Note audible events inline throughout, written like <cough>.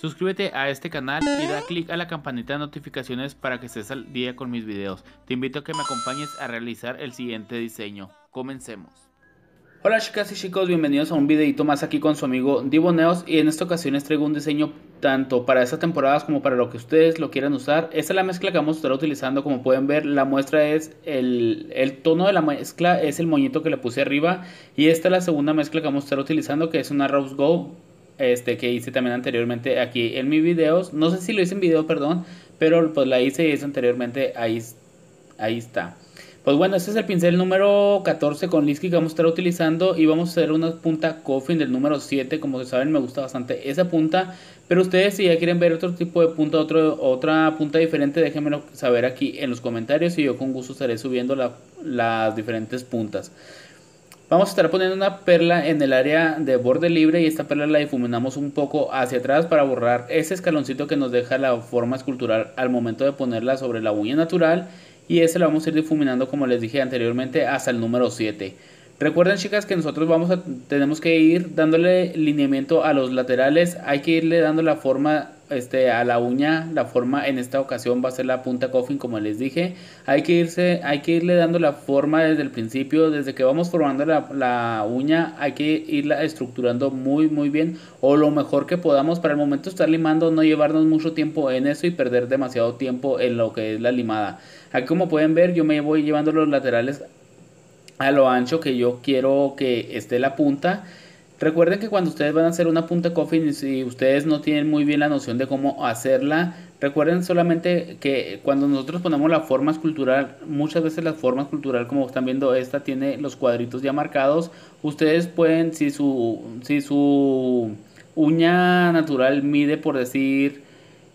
Suscríbete a este canal y da clic a la campanita de notificaciones para que estés al día con mis videos. Te invito a que me acompañes a realizar el siguiente diseño. Comencemos. Hola chicas y chicos, bienvenidos a un videito más aquí con su amigo Neos. y en esta ocasión les traigo un diseño tanto para estas temporadas como para lo que ustedes lo quieran usar. Esta es la mezcla que vamos a estar utilizando, como pueden ver la muestra es el, el tono de la mezcla es el moñito que le puse arriba y esta es la segunda mezcla que vamos a estar utilizando que es una Rose Gold este, que hice también anteriormente aquí en mis videos. No sé si lo hice en video, perdón, pero pues la hice eso anteriormente. Ahí, ahí está. Pues bueno, este es el pincel número 14 con lisky que vamos a estar utilizando y vamos a hacer una punta coffin del número 7. Como se saben, me gusta bastante esa punta. Pero ustedes si ya quieren ver otro tipo de punta, otra punta diferente, déjenmelo saber aquí en los comentarios y yo con gusto estaré subiendo las diferentes puntas. Vamos a estar poniendo una perla en el área de borde libre y esta perla la difuminamos un poco hacia atrás para borrar ese escaloncito que nos deja la forma escultural al momento de ponerla sobre la uña natural y ese la vamos a ir difuminando como les dije anteriormente hasta el número 7. Recuerden chicas que nosotros vamos a, tenemos que ir dándole lineamiento a los laterales, hay que irle dando la forma este, a la uña, la forma en esta ocasión va a ser la punta coffin como les dije, hay que, irse, hay que irle dando la forma desde el principio, desde que vamos formando la, la uña hay que irla estructurando muy muy bien o lo mejor que podamos para el momento estar limando, no llevarnos mucho tiempo en eso y perder demasiado tiempo en lo que es la limada. Aquí como pueden ver yo me voy llevando los laterales a lo ancho que yo quiero que esté la punta. Recuerden que cuando ustedes van a hacer una punta coffin, si ustedes no tienen muy bien la noción de cómo hacerla, recuerden solamente que cuando nosotros ponemos la forma escultural, muchas veces la forma escultural, como están viendo, esta tiene los cuadritos ya marcados. Ustedes pueden, si su, si su uña natural mide, por decir,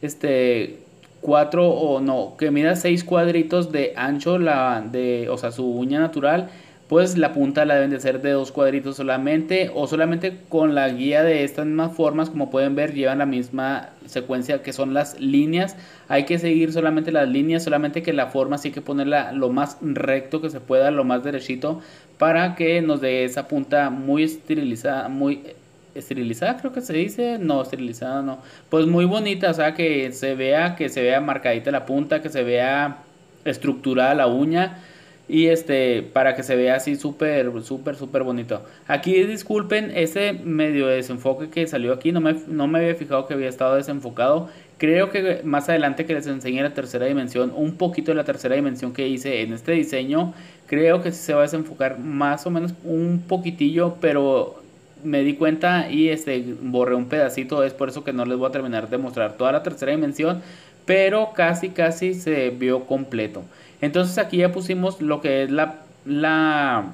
este, 4 o no, que mida seis cuadritos de ancho, la de, o sea, su uña natural pues la punta la deben de hacer de dos cuadritos solamente o solamente con la guía de estas mismas formas como pueden ver llevan la misma secuencia que son las líneas hay que seguir solamente las líneas solamente que la forma sí que ponerla lo más recto que se pueda lo más derechito para que nos dé esa punta muy esterilizada muy esterilizada creo que se dice no esterilizada no pues muy bonita o sea que se vea que se vea marcadita la punta que se vea estructurada la uña y este para que se vea así súper súper súper bonito aquí disculpen ese medio desenfoque que salió aquí no me, no me había fijado que había estado desenfocado creo que más adelante que les enseñe la tercera dimensión un poquito de la tercera dimensión que hice en este diseño creo que se va a desenfocar más o menos un poquitillo pero me di cuenta y este borré un pedacito es por eso que no les voy a terminar de mostrar toda la tercera dimensión pero casi casi se vio completo entonces aquí ya pusimos lo que es la,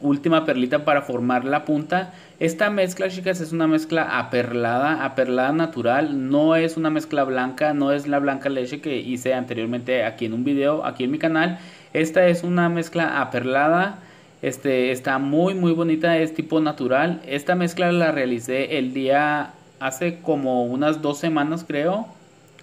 última perlita para formar la punta. Esta mezcla, chicas, es una mezcla aperlada, aperlada natural. No es una mezcla blanca, no es la blanca leche que hice anteriormente aquí en un video, aquí en mi canal. Esta es una mezcla aperlada. Este, está muy muy bonita, es tipo natural. Esta mezcla la realicé el día hace como unas dos semanas creo.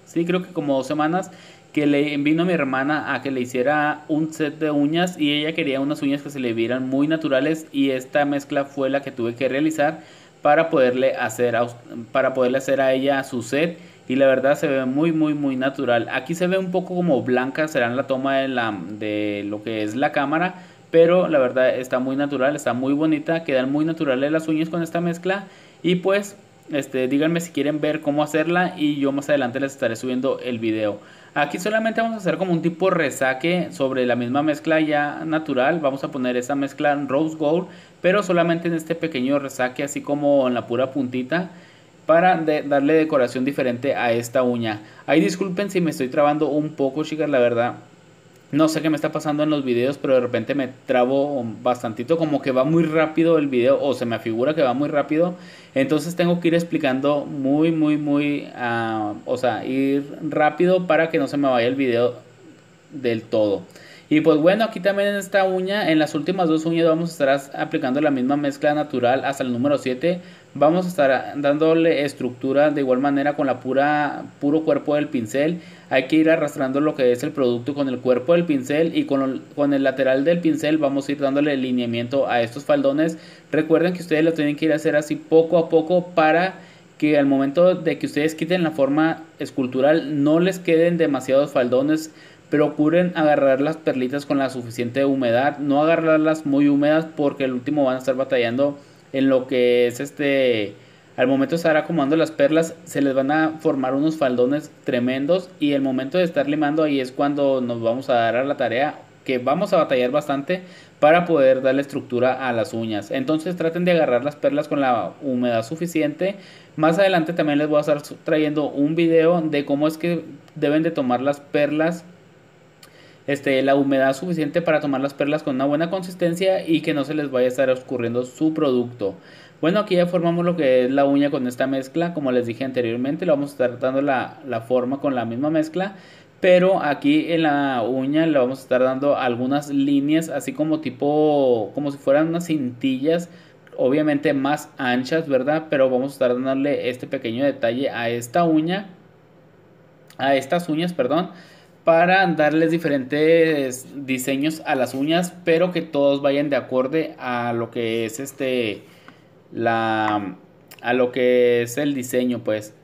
Sí, creo que como dos semanas que le vino mi hermana a que le hiciera un set de uñas y ella quería unas uñas que se le vieran muy naturales y esta mezcla fue la que tuve que realizar para poderle hacer a, para poderle hacer a ella su set y la verdad se ve muy muy muy natural. Aquí se ve un poco como blanca, será la toma de la de lo que es la cámara, pero la verdad está muy natural, está muy bonita, quedan muy naturales las uñas con esta mezcla y pues este, díganme si quieren ver cómo hacerla y yo más adelante les estaré subiendo el video. Aquí solamente vamos a hacer como un tipo resaque sobre la misma mezcla ya natural. Vamos a poner esa mezcla en Rose Gold, pero solamente en este pequeño resaque, así como en la pura puntita para darle decoración diferente a esta uña. Ahí disculpen si me estoy trabando un poco, chicas, la verdad. No sé qué me está pasando en los videos, pero de repente me trabo bastantito, como que va muy rápido el video, o se me figura que va muy rápido. Entonces tengo que ir explicando muy, muy, muy, ah, o sea, ir rápido para que no se me vaya el video del todo. Y pues bueno, aquí también en esta uña, en las últimas dos uñas vamos a estar aplicando la misma mezcla natural hasta el número 7 vamos a estar dándole estructura de igual manera con la pura puro cuerpo del pincel hay que ir arrastrando lo que es el producto con el cuerpo del pincel y con, el lateral del pincel vamos a ir dándole lineamiento a estos faldones recuerden que ustedes lo tienen que ir a hacer así poco a poco para que al momento de que ustedes quiten la forma escultural no les queden demasiados faldones procuren agarrar las perlitas con la suficiente humedad no agarrarlas muy húmedas porque el último van a estar batallando en lo que es este al momento de estar acomodando las perlas, se les van a formar unos faldones tremendos y el momento de estar limando ahí es cuando nos vamos a dar a la tarea que vamos a batallar bastante para poder darle estructura a las uñas. Entonces traten de agarrar las perlas con la humedad suficiente. Más adelante también les voy a estar trayendo un video de cómo es que deben de tomar las perlas este, la humedad suficiente para tomar las perlas con una buena consistencia y que no se les vaya a estar oscurriendo su producto. Bueno, aquí ya formamos lo que es la uña con esta mezcla, como les dije anteriormente, le vamos a estar dando la, la forma con la misma mezcla, pero aquí en la uña le vamos a estar dando algunas líneas, así como tipo, como si fueran unas cintillas, obviamente más anchas, ¿verdad? Pero vamos a estar dándole este pequeño detalle a esta uña, a estas uñas, perdón, para darles diferentes diseños a las uñas, pero que todos vayan de acorde a lo que es este a lo que es el diseño, pues.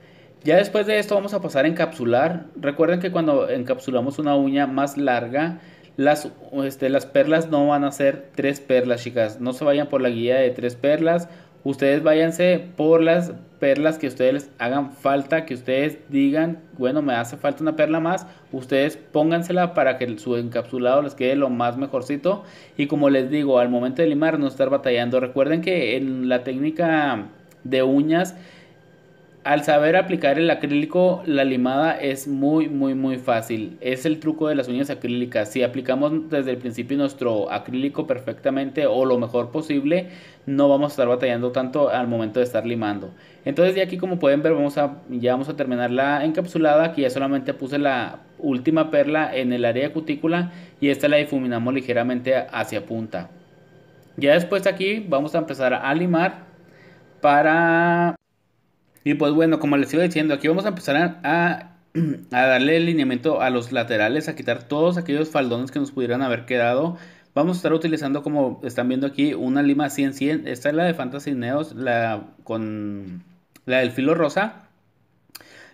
Ya después de esto vamos a pasar a encapsular. Recuerden que cuando encapsulamos una uña más larga, las, este, las perlas no van a ser tres perlas, chicas. No se vayan por la guía de tres perlas ustedes váyanse por las perlas que ustedes les hagan falta, que ustedes digan, bueno, me hace falta una perla más, ustedes póngansela para que su encapsulado les quede lo más mejorcito. Y como les digo, al momento de limar no estar batallando. Recuerden que en la técnica de uñas al saber aplicar el acrílico, la limada es muy, muy, muy fácil. Es el truco de las uñas acrílicas. Si aplicamos desde el principio nuestro acrílico perfectamente o lo mejor posible, no vamos a estar batallando tanto al momento de estar limando. Entonces, de aquí, como pueden ver, vamos a, ya vamos a terminar la encapsulada. Aquí ya solamente puse la última perla en el área cutícula y esta la difuminamos ligeramente hacia punta. Ya después de aquí vamos a empezar a limar para y pues bueno, como les iba diciendo, aquí vamos a empezar a, <clears throat> darle alineamiento lineamiento a los laterales, a quitar todos aquellos faldones que nos pudieran haber quedado. Vamos a estar utilizando, como están viendo aquí, una lima 100-100. Esta es la de Fantasy Neos, la, con, la del filo rosa.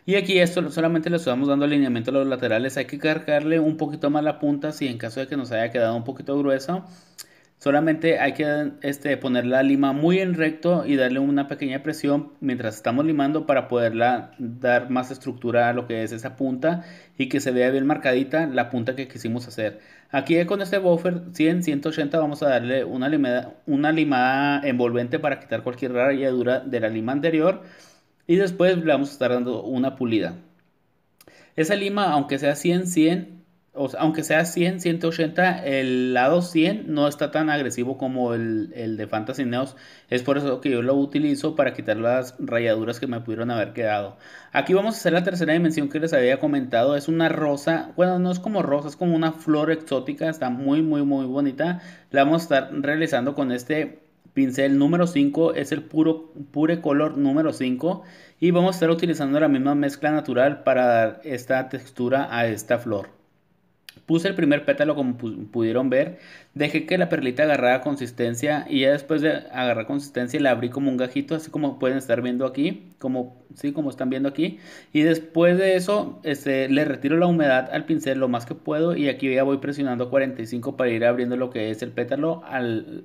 Y aquí esto solamente le estamos dando alineamiento a los laterales. Hay que cargarle un poquito más la punta si en caso de que nos haya quedado un poquito grueso. Solamente hay que este, poner la lima muy en recto y darle una pequeña presión mientras estamos limando para poderla dar más estructura a lo que es esa punta y que se vea bien marcadita la punta que quisimos hacer. Aquí con este buffer 100, 180 vamos a darle una limada, una limada envolvente para quitar cualquier ralladura de la lima anterior y después le vamos a estar dando una pulida. Esa lima, aunque sea 100, 100, aunque sea 100, 180, el lado 100 no está tan agresivo como el, de Fantasy Neos. Es por eso que yo lo utilizo para quitar las rayaduras que me pudieron haber quedado. Aquí vamos a hacer la tercera dimensión que les había comentado. Es una rosa, bueno, no es como rosa, es como una flor exótica. Está muy, muy, muy bonita. La vamos a estar realizando con este pincel número 5 es el puro pure color número 5 y vamos a estar utilizando la misma mezcla natural para dar esta textura a esta flor Puse el primer pétalo, como pudieron ver. Dejé que la perlita agarrara consistencia y ya después de agarrar consistencia la abrí como un gajito, así como pueden estar viendo aquí, como, sí, como están viendo aquí. Y después de eso, este, le retiro la humedad al pincel lo más que puedo y aquí ya voy presionando 45 para ir abriendo lo que es el pétalo al,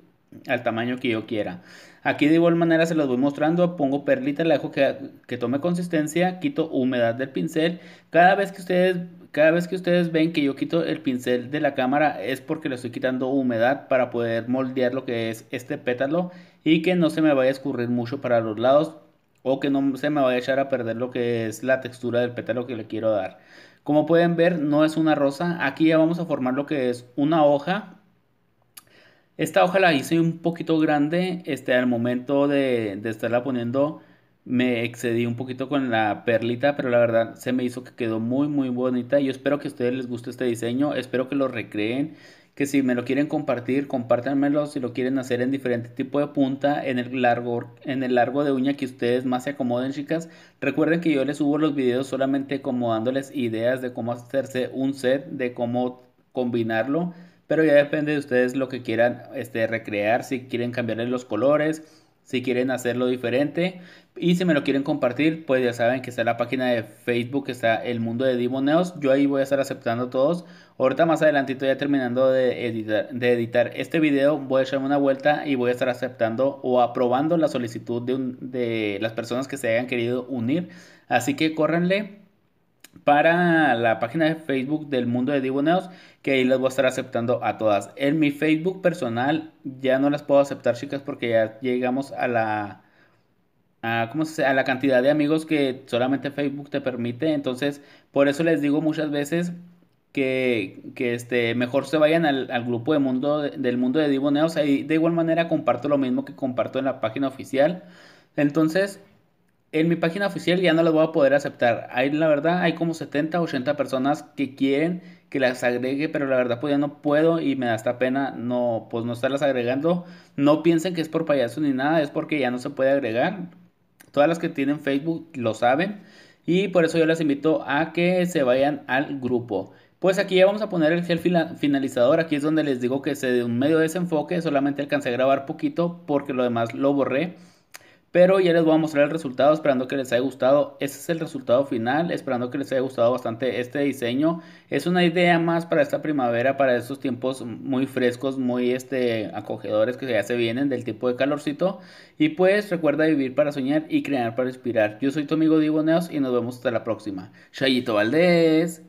tamaño que yo quiera. Aquí de igual manera se los voy mostrando, pongo perlita, la dejo que, que, tome consistencia, quito humedad del pincel. Cada vez que ustedes cada vez que ustedes ven que yo quito el pincel de la cámara es porque le estoy quitando humedad para poder moldear lo que es este pétalo y que no se me vaya a escurrir mucho para los lados o que no se me vaya a echar a perder lo que es la textura del pétalo que le quiero dar. Como pueden ver no es una rosa, aquí ya vamos a formar lo que es una hoja. Esta hoja la hice un poquito grande este, al momento de, de estarla poniendo me excedí un poquito con la perlita, pero la verdad se me hizo que quedó muy, muy bonita. Yo espero que a ustedes les guste este diseño, espero que lo recreen, que si me lo quieren compartir, compártanmelo si lo quieren hacer en diferente tipo de punta, en el largo, en el largo de uña que ustedes más se acomoden, chicas. Recuerden que yo les subo los videos solamente como dándoles ideas de cómo hacerse un set, de cómo combinarlo, pero ya depende de ustedes lo que quieran este, recrear, si quieren cambiarle los colores si quieren hacerlo diferente y si me lo quieren compartir, pues ya saben que está la página de Facebook, que está El Mundo de Demoneos. Yo ahí voy a estar aceptando todos. Ahorita más adelante ya terminando de editar, de editar este video, voy a echarme una vuelta y voy a estar aceptando o aprobando la solicitud de, de las personas que se hayan querido unir. Así que córranle para la página de Facebook del mundo de Diboneos que ahí las voy a estar aceptando a todas. En mi Facebook personal ya no las puedo aceptar, chicas, porque ya llegamos a la ¿cómo se a la cantidad de amigos que solamente Facebook te permite. Entonces, por eso les digo muchas veces que, que este, mejor se vayan al, grupo mundo, del mundo de Diboneos Ahí de igual manera comparto lo mismo que comparto en la página oficial. Entonces, en mi página oficial ya no las voy a poder aceptar. Hay, la verdad, hay como 70, 80 personas que quieren que las agregue, pero la verdad pues ya no puedo y me da esta pena no, pues no estarlas agregando. No piensen que es por payaso ni nada, es porque ya no se puede agregar. Todas las que tienen Facebook lo saben y por eso yo les invito a que se vayan al grupo. Pues aquí ya vamos a poner el gel finalizador. Aquí es donde les digo que se de un medio desenfoque. Solamente alcancé a grabar poquito porque lo demás lo borré. Pero ya les voy a mostrar el resultado, esperando que les haya gustado. Ese es el resultado final, esperando que les haya gustado bastante este diseño. Es una idea más para esta primavera, para estos tiempos muy frescos, muy este, acogedores que ya se vienen del tipo de calorcito. Y pues recuerda vivir para soñar y crear para inspirar. Yo soy tu amigo Diboneos Neos y nos vemos hasta la próxima. Chayito Valdés.